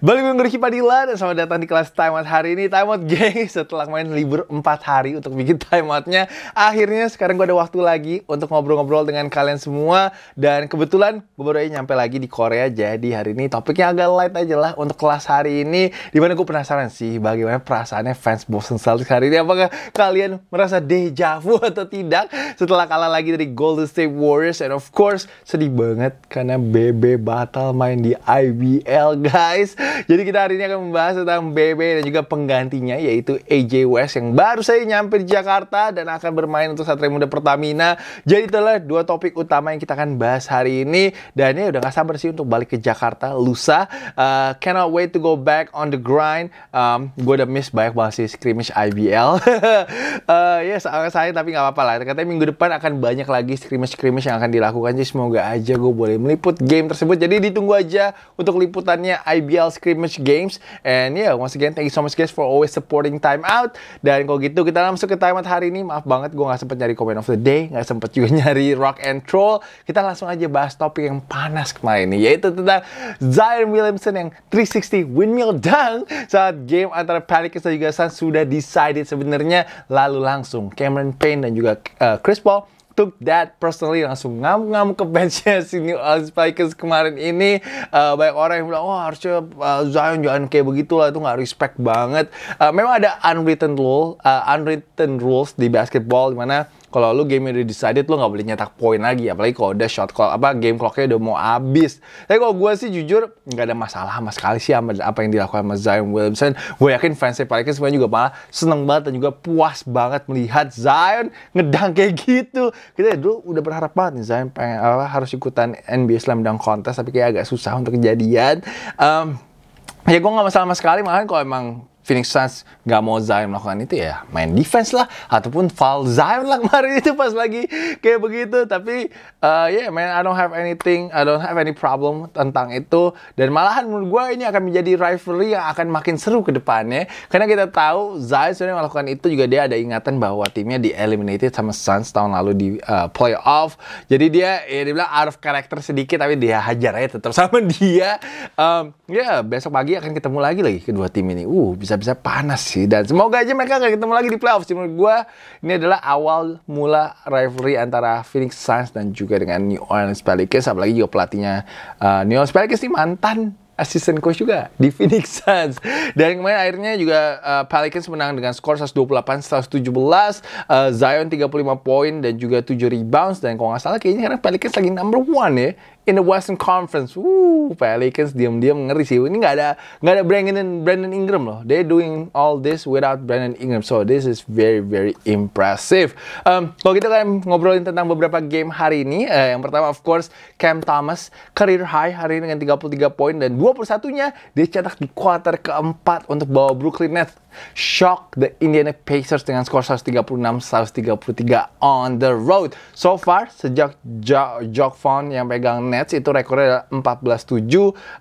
Balik dengan Ricky Padilla dan selamat datang di kelas timeout hari ini Timeout geng setelah main libur 4 hari untuk bikin timeoutnya Akhirnya sekarang gue ada waktu lagi untuk ngobrol-ngobrol dengan kalian semua Dan kebetulan gue baru aja nyampe lagi di Korea Jadi hari ini topiknya agak light aja lah untuk kelas hari ini Dimana gue penasaran sih bagaimana perasaannya fans Boston Celtics hari ini Apakah kalian merasa deja vu atau tidak setelah kalah lagi dari Golden State Warriors And of course sedih banget karena BB batal main di IBL guys jadi kita hari ini akan membahas tentang BB dan juga penggantinya yaitu AJ West yang baru saja nyampe di Jakarta dan akan bermain untuk Satria Muda Pertamina. Jadi itulah dua topik utama yang kita akan bahas hari ini dan ya udah gak sabar sih untuk balik ke Jakarta lusa. Uh, cannot wait to go back on the grind. Um, gue udah miss banyak banget sih scrimmage IBL. uh, ya yes, saya tapi gak apa-apa lah. Katanya minggu depan akan banyak lagi scrimmage-scrimmage yang akan dilakukan. Jadi semoga aja gue boleh meliput game tersebut. Jadi ditunggu aja untuk liputannya IBL scrimmage games. And yeah, once again, thank you so much guys for always supporting Time Out. Dan kalau gitu kita langsung ke Time Out hari ini. Maaf banget gue nggak sempet nyari comment of the day, nggak sempet juga nyari rock and troll. Kita langsung aja bahas topik yang panas kemarin ini, yaitu tentang Zion Williamson yang 360 windmill dunk saat game antara Pelicans dan juga Suns sudah decided sebenarnya. Lalu langsung Cameron Payne dan juga uh, Chris Paul took that personally langsung ngamuk-ngamuk ke benchnya si New Orleans Pelicans kemarin ini uh, banyak orang yang bilang oh, harusnya uh, Zion jangan kayak begitulah itu nggak respect banget uh, memang ada unwritten rule uh, unwritten rules di basketball dimana kalau lu game udah decided lu nggak boleh nyetak poin lagi apalagi kalau udah shot clock apa game clocknya udah mau habis tapi kalau gue sih jujur nggak ada masalah sama sekali sih sama apa yang dilakukan sama Zion Williamson gue yakin fansnya Pelicans semuanya juga malah seneng banget dan juga puas banget melihat Zion ngedang kayak gitu kita dulu udah berharap banget nih Zion pengen apa, harus ikutan NBA Slam Dunk Contest tapi kayak agak susah untuk kejadian um, ya gue gak masalah sama sekali malahan kalau emang Phoenix Suns nggak mau Zion melakukan itu ya main defense lah ataupun foul Zion lah kemarin itu pas lagi kayak begitu tapi uh, ya yeah, man I don't have anything I don't have any problem tentang itu dan malahan menurut gue ini akan menjadi rivalry yang akan makin seru ke depannya karena kita tahu Zion sebenarnya melakukan itu juga dia ada ingatan bahwa timnya di eliminated sama Suns tahun lalu di uh, playoff jadi dia ya dibilang out of character sedikit tapi dia hajar aja tetap sama dia um, ya yeah, besok pagi akan ketemu lagi lagi kedua tim ini uh bisa bisa panas sih dan semoga aja mereka gak ketemu lagi di playoff sih menurut gue ini adalah awal mula rivalry antara Phoenix Suns dan juga dengan New Orleans Pelicans apalagi juga pelatihnya uh, New Orleans Pelicans nih mantan assistant coach juga di Phoenix Suns. Dan kemarin akhirnya juga uh, Pelicans menang dengan skor 128-117, uh, eh, Zion 35 poin dan juga 7 rebounds dan kalau nggak salah kayaknya sekarang Pelicans lagi number one ya in the Western Conference. Woo, Pelicans diam-diam ngeri sih. Ini nggak ada nggak ada Brandon Brandon Ingram loh. They doing all this without Brandon Ingram. So this is very very impressive. Um, kalau kita kan ngobrolin tentang beberapa game hari ini, Uh, yang pertama of course Cam Thomas career high hari ini dengan 33 poin dan 21-nya dia cetak di quarter keempat untuk bawa Brooklyn Nets shock the Indiana Pacers dengan skor 136-133 on the road. So far sejak Jock Vaughn yang pegang Nets Nets itu rekornya 14-7 uh,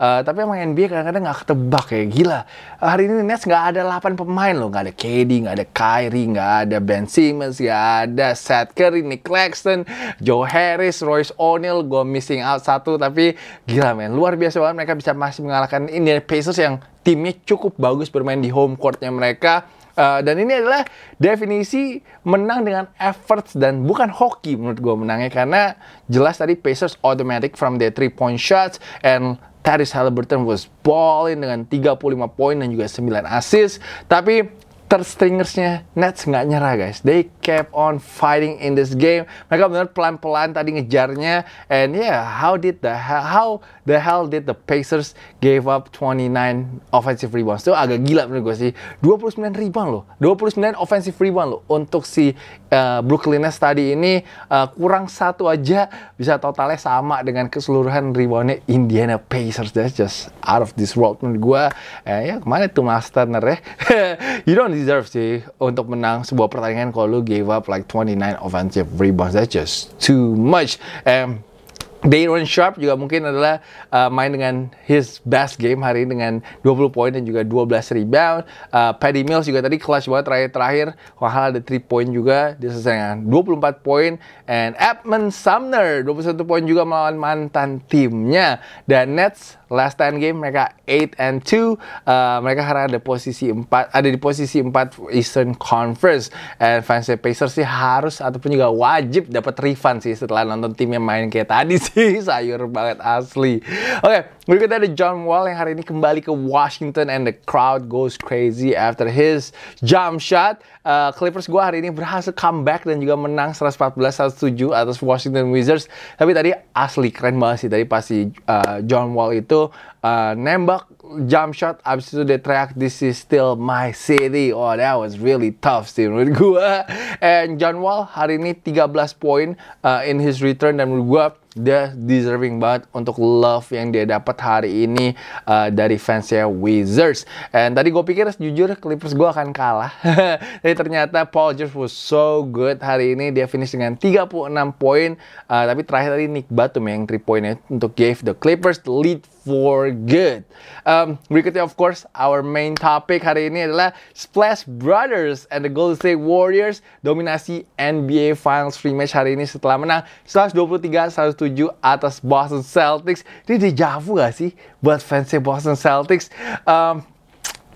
eh, tapi emang NBA kadang-kadang nggak -kadang ketebak ya gila hari ini Nets nggak ada 8 pemain loh nggak ada KD nggak ada Kyrie nggak ada Ben Simmons nggak ada Seth Curry Nick Claxton Joe Harris Royce O'Neal gue missing out satu tapi gila men luar biasa banget mereka bisa masih mengalahkan Indiana Pacers yang timnya cukup bagus bermain di home courtnya mereka Uh, dan ini adalah definisi menang dengan efforts dan bukan hoki menurut gue menangnya karena jelas tadi Pacers automatic from their three point shots and Terry Halliburton was balling dengan 35 poin dan juga 9 assist. Tapi third Nets nggak nyerah guys. They kept on fighting in this game. Mereka benar pelan-pelan tadi ngejarnya. And yeah, how did the hell, how the hell did the Pacers gave up 29 offensive rebounds? Itu agak gila menurut gue sih. 29 rebound loh. 29 offensive rebound loh untuk si uh, Brooklyn Nets tadi ini uh, kurang satu aja bisa totalnya sama dengan keseluruhan reboundnya Indiana Pacers. That's just out of this world menurut gue. Eh, ya kemana tuh master Turner ya? you don't deserve sih untuk menang sebuah pertandingan kalau lu gave up like 29 offensive rebounds. That's just too much. And Dayron Sharp juga mungkin adalah uh, main dengan his best game hari ini dengan 20 poin dan juga 12 rebound. Uh, Paddy Mills juga tadi clutch banget terakhir-terakhir. Wahal ada 3 poin juga. Dia selesai 24 poin. And Edmund Sumner 21 poin juga melawan mantan timnya. Dan Nets last 10 game mereka 8 and 2 uh, mereka sekarang ada posisi 4 ada di posisi 4 Eastern Conference and fans Pacers sih harus ataupun juga wajib dapat refund sih setelah nonton tim yang main kayak tadi sih sayur banget asli oke okay. Berikutnya ada John Wall yang hari ini kembali ke Washington and the crowd goes crazy after his jump shot. Uh, Clippers gue hari ini berhasil comeback dan juga menang 114-107 atas Washington Wizards. Tapi tadi asli keren banget sih tadi pasti uh, eh, John Wall itu uh, nembak jump shot abis itu dia teriak this is still my city oh that was really tough sih menurut gue and John Wall hari ini 13 poin uh, in his return dan menurut gue dia deserving banget untuk love yang dia dapat hari ini uh, dari fansnya Wizards. Dan tadi gue pikir jujur Clippers gue akan kalah. Tapi ternyata Paul George was so good hari ini. Dia finish dengan 36 poin. Uh, tapi terakhir tadi Nick Batum yang 3 poinnya untuk gave the Clippers the lead for good. Um, berikutnya of course our main topic hari ini adalah Splash Brothers and the Golden State Warriors dominasi NBA Finals rematch hari ini setelah menang 123-107 atas Boston Celtics. Ini dejavu gak sih buat fansnya Boston Celtics? Um,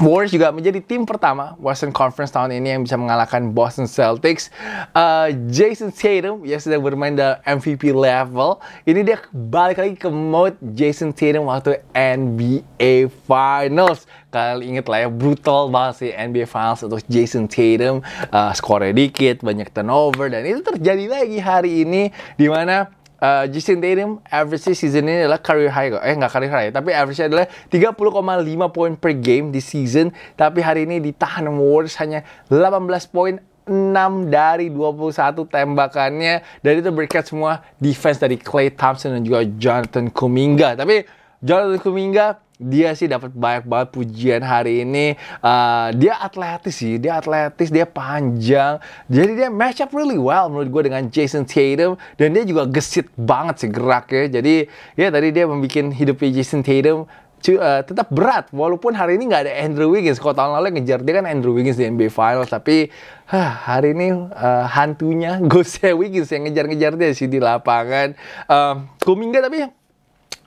Warriors juga menjadi tim pertama Western Conference tahun ini yang bisa mengalahkan Boston Celtics. Uh, Jason Tatum yang sedang bermain dalam MVP level, ini dia balik lagi ke mode Jason Tatum waktu NBA Finals. Kalian inget lah ya, brutal banget sih NBA Finals untuk Jason Tatum. Uh, skornya dikit, banyak turnover, dan itu terjadi lagi hari ini di mana uh, Justin Tatum average season ini adalah career high kok. Eh nggak career high, ya, tapi average adalah 30,5 poin per game di season. Tapi hari ini ditahan Warriors hanya 18 poin 6 dari 21 tembakannya dan itu berkat semua defense dari Clay Thompson dan juga Jonathan Kuminga. Tapi Jonathan Kuminga dia sih dapat banyak banget pujian hari ini. Uh, dia atletis sih, dia atletis, dia panjang. Jadi dia match up really well menurut gue dengan Jason Tatum dan dia juga gesit banget sih geraknya. Jadi ya tadi dia membuat hidupnya Jason Tatum cu, uh, tetap berat walaupun hari ini nggak ada Andrew Wiggins kalau tahun lalu ngejar dia kan Andrew Wiggins di NBA Finals tapi huh, hari ini uh, hantunya Gose Wiggins yang ngejar-ngejar dia sih di lapangan uh, Kuminga tapi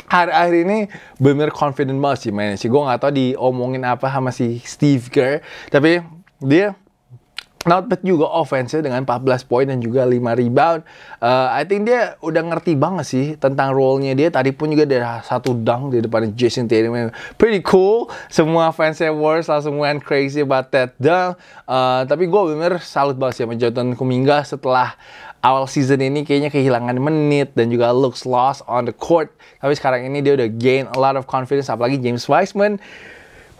akhir-akhir ini bener confident banget sih mainnya sih. Gue nggak tahu diomongin apa sama si Steve Kerr, tapi dia not bad juga offense dengan 14 poin dan juga 5 rebound. Uh, I think dia udah ngerti banget sih tentang role-nya dia. Tadi pun juga dari satu dunk di depan Jason Tatum. Pretty cool. Semua fansnya Warriors langsung went crazy about that dunk. Uh, tapi gue bener salut banget sih sama Jonathan Kuminga setelah awal season ini kayaknya kehilangan menit dan juga looks lost on the court. Tapi sekarang ini dia udah gain a lot of confidence apalagi James Wiseman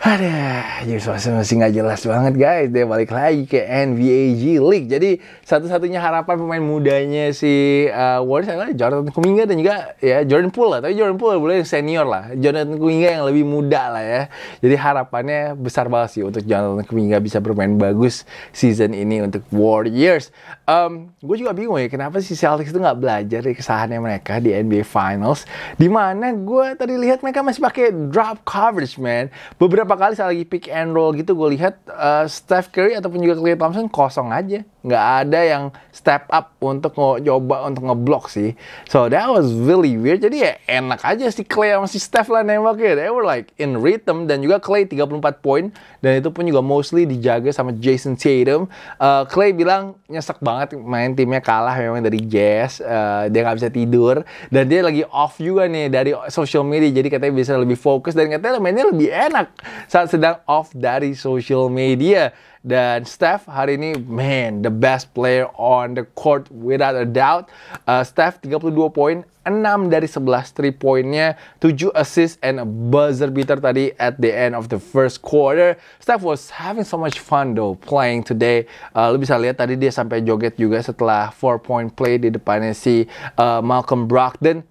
ada, jadi suasana masih nggak jelas banget guys. Dia balik lagi ke NBA G League. Jadi satu-satunya harapan pemain mudanya si uh, Warriors adalah Jordan Kuminga dan juga ya Jordan Poole lah. Tapi Jordan Poole boleh senior lah. Jordan Kuminga yang lebih muda lah ya. Jadi harapannya besar banget sih untuk Jordan Kuminga bisa bermain bagus season ini untuk Warriors. Um, gue juga bingung ya kenapa si Celtics itu nggak belajar dari kesalahannya mereka di NBA Finals. Dimana gue tadi lihat mereka masih pakai drop coverage man. Beberapa beberapa kali saya lagi pick and roll gitu gue lihat uh, Steph Curry ataupun juga Clay Thompson kosong aja nggak ada yang step up untuk coba untuk ngeblok sih. So that was really weird. Jadi ya enak aja si Clay sama si Steph lah nembaknya. They were like in rhythm dan juga Clay 34 poin dan itu pun juga mostly dijaga sama Jason Tatum. Uh, Clay bilang nyesek banget main timnya kalah memang dari Jazz. Uh, dia nggak bisa tidur dan dia lagi off juga nih dari social media. Jadi katanya bisa lebih fokus dan katanya mainnya lebih enak saat sedang off dari social media. Dan Steph hari ini, man, the best player on the court without a doubt. Uh, Steph 32 poin, 6 dari 11 3 poinnya, 7 assist and a buzzer beater tadi at the end of the first quarter. Steph was having so much fun though playing today. Uh, lu bisa lihat tadi dia sampai joget juga setelah 4 point play di depannya si uh, Malcolm Brogdon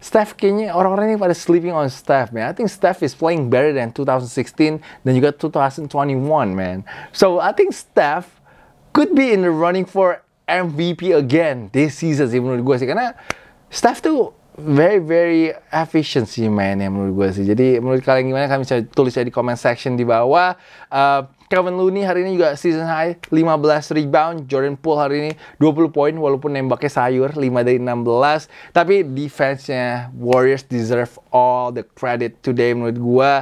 Steph kayaknya orang-orang ini pada sleeping on Steph, man. I think Steph is playing better than 2016 dan juga 2021, man. So I think Steph could be in the running for MVP again this season sih menurut gue sih karena Steph tuh very very efficient sih mainnya menurut gue sih. Jadi menurut kalian gimana? Kalian bisa tulis aja di comment section di bawah. Uh, Kevin Looney hari ini juga season high 15 rebound. Jordan Poole hari ini 20 poin walaupun nembaknya sayur 5 dari 16. Tapi defense-nya Warriors deserve all the credit today menurut gua.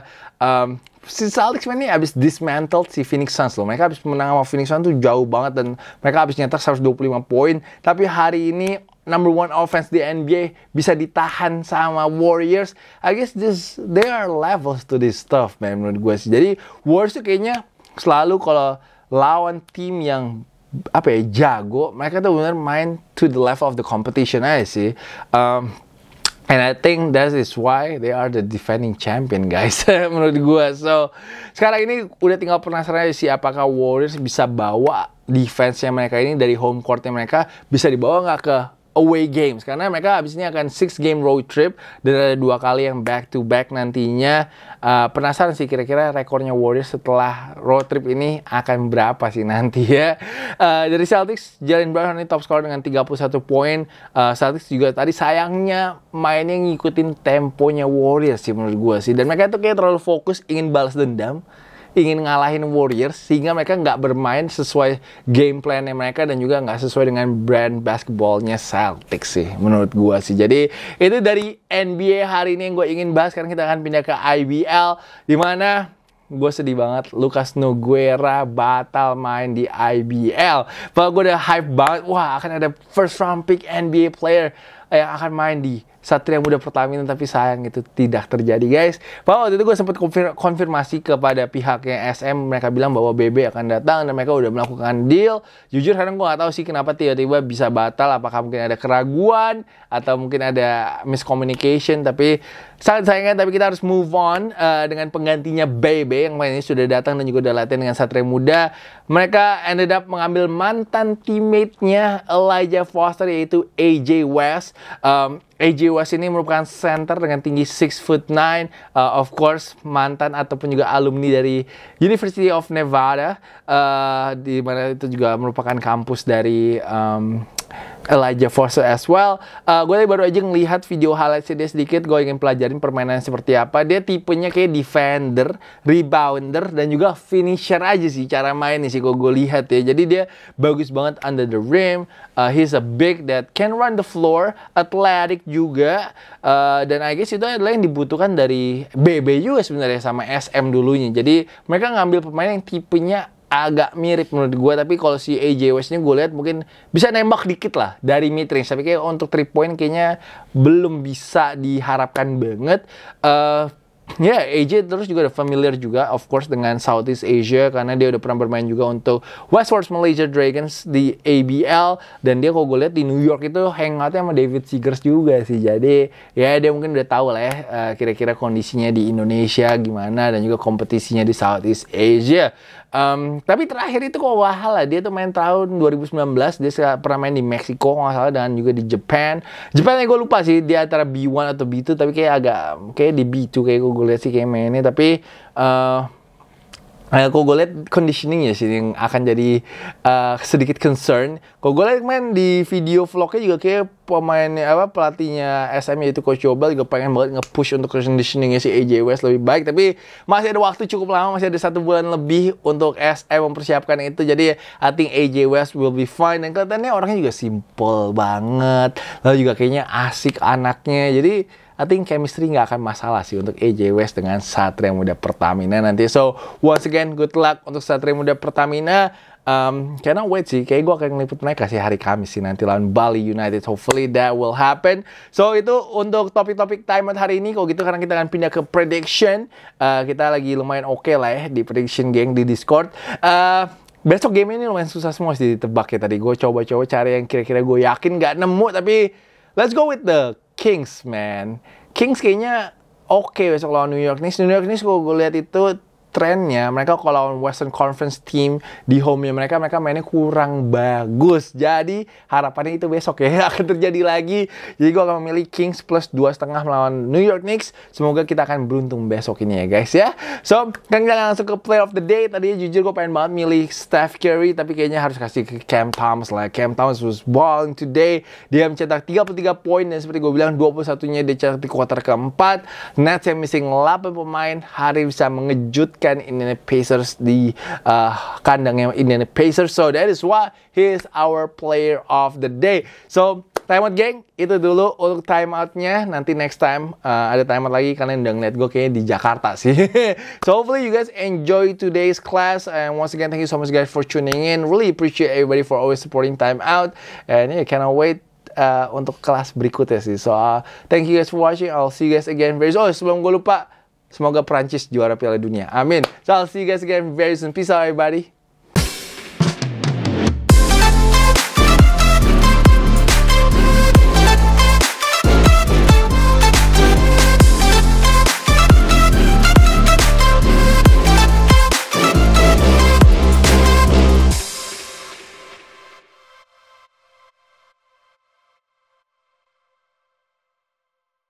Um, si Celtics ini abis dismantled si Phoenix Suns loh. Mereka abis menang sama Phoenix Suns tuh jauh banget dan mereka abis nyetak 125 poin. Tapi hari ini number one offense di NBA bisa ditahan sama Warriors. I guess this there are levels to this stuff man menurut gue sih. Jadi Warriors tuh kayaknya selalu kalau lawan tim yang apa ya jago mereka tuh benar main to the level of the competition aja sih um, And I think that is why they are the defending champion guys menurut gue. So sekarang ini udah tinggal penasaran aja sih apakah Warriors bisa bawa defense-nya mereka ini dari home court-nya mereka bisa dibawa nggak ke away games karena mereka abis ini akan six game road trip dan ada dua kali yang back to back nantinya uh, penasaran sih kira-kira rekornya Warriors setelah road trip ini akan berapa sih nanti ya uh, dari Celtics Jalen Brown ini top scorer dengan 31 poin uh, Celtics juga tadi sayangnya mainnya ngikutin temponya Warriors sih menurut gue sih dan mereka tuh kayak terlalu fokus ingin balas dendam ingin ngalahin Warriors sehingga mereka nggak bermain sesuai game plan mereka dan juga nggak sesuai dengan brand basketballnya Celtics sih menurut gue sih jadi itu dari NBA hari ini yang gue ingin bahas Karena kita akan pindah ke IBL di mana gue sedih banget Lucas Nogueira batal main di IBL. Padahal gue udah hype banget, wah akan ada first round pick NBA player yang akan main di satria muda Pertamina tapi sayang itu tidak terjadi guys. Bahwa waktu itu gue sempat konfir konfirmasi kepada pihaknya SM mereka bilang bahwa BB akan datang dan mereka udah melakukan deal. Jujur sekarang gue gak tahu sih kenapa tiba-tiba bisa batal apakah mungkin ada keraguan atau mungkin ada miscommunication tapi Sangat sayangnya tapi kita harus move on uh, dengan penggantinya Bebe yang ini sudah datang dan juga udah latihan dengan Satria Muda. Mereka ended up mengambil mantan teammate-nya Elijah Foster yaitu AJ West. Um, AJ West ini merupakan center dengan tinggi 6 foot 9, uh, eh, of course mantan ataupun juga alumni dari University of Nevada, uh, di mana itu juga merupakan kampus dari um, Elijah Foster as well. Uh, eh, gue tadi baru aja ngelihat video highlight dia sedikit. Gue ingin pelajarin permainan seperti apa. Dia tipenya kayak defender, rebounder, dan juga finisher aja sih cara main sih. Gue gue lihat ya. Jadi dia bagus banget under the rim. Uh, he's a big that can run the floor, athletic juga. Uh, dan I guess itu adalah yang dibutuhkan dari BBU juga sebenarnya sama SM dulunya. Jadi mereka ngambil pemain yang tipenya agak mirip menurut gue tapi kalau si AJ West ini gue lihat mungkin bisa nembak dikit lah dari mid range tapi kayak untuk three point kayaknya belum bisa diharapkan banget uh, Ya, yeah, AJ terus juga ada familiar juga of course dengan Southeast Asia karena dia udah pernah bermain juga untuk Westward Malaysia Dragons di ABL dan dia kalau gue lihat di New York itu hangoutnya sama David Seegers juga sih. Jadi ya dia mungkin udah tahu lah ya eh, kira kira -kira kondisinya di Indonesia gimana dan juga kompetisinya di Southeast Asia. Um, tapi terakhir itu kok wahal lah dia tuh main tahun 2019 dia pernah main di Meksiko nggak salah dan juga di Japan. Jepangnya gue lupa sih dia antara B1 atau B2 tapi kayak agak kayak di B2 kayak gue lihat sih kayak mainnya tapi uh, Uh, eh, kalau gue lihat conditioningnya sih yang akan jadi uh, sedikit concern. Kalau gue lihat main di video vlognya juga kayak pemainnya apa pelatihnya SM yaitu Coach Jobel juga pengen banget nge-push untuk conditioningnya si AJ West lebih baik. Tapi masih ada waktu cukup lama, masih ada satu bulan lebih untuk SM mempersiapkan itu. Jadi I think AJ West will be fine. Dan kelihatannya orangnya juga simple banget. Lalu juga kayaknya asik anaknya. Jadi I think chemistry nggak akan masalah sih untuk AJ West dengan Satria Muda Pertamina nanti. So, once again, good luck untuk Satria Muda Pertamina. Um, cannot wait sih, kayak gue akan ngeliput mereka sih hari Kamis sih nanti lawan Bali United. Hopefully that will happen. So itu untuk topik-topik timeout hari ini. Kalau gitu karena kita akan pindah ke prediction. Uh, kita lagi lumayan oke okay lah ya di prediction geng di Discord. Uh, besok game ini lumayan susah semua sih ditebak ya tadi. Gue coba-coba cari yang kira-kira gue yakin gak nemu tapi let's go with the Kings man Kings kayaknya oke okay besok lawan New York Knicks New York Knicks gue lihat itu trennya mereka kalau lawan Western Conference team di home-nya mereka mereka mainnya kurang bagus. Jadi harapannya itu besok ya akan terjadi lagi. Jadi gue akan memilih Kings plus dua setengah melawan New York Knicks. Semoga kita akan beruntung besok ini ya guys ya. So kan kita langsung ke play of the day. Tadinya jujur gue pengen banget milih Steph Curry tapi kayaknya harus kasih ke Cam Thomas lah. Cam Thomas was balling today. Dia mencetak 33 poin dan seperti gue bilang 21-nya dia cetak di quarter keempat. Nets yang missing 8 pemain hari bisa mengejutkan mengalahkan Indiana Pacers di uh, kandangnya Indiana Pacers. So that is why he is our player of the day. So timeout geng, itu dulu untuk timeoutnya. Nanti next time uh, ada timeout lagi kalian udah ngeliat gue kayaknya di Jakarta sih. so hopefully you guys enjoy today's class and once again thank you so much guys for tuning in. Really appreciate everybody for always supporting timeout and yeah cannot wait uh, untuk kelas berikutnya sih. So, uh, thank you guys for watching. I'll see you guys again very soon. Oh, sebelum gue lupa, Semoga Prancis juara Piala Dunia. Amin. So I'll see you guys again very soon. Peace out everybody.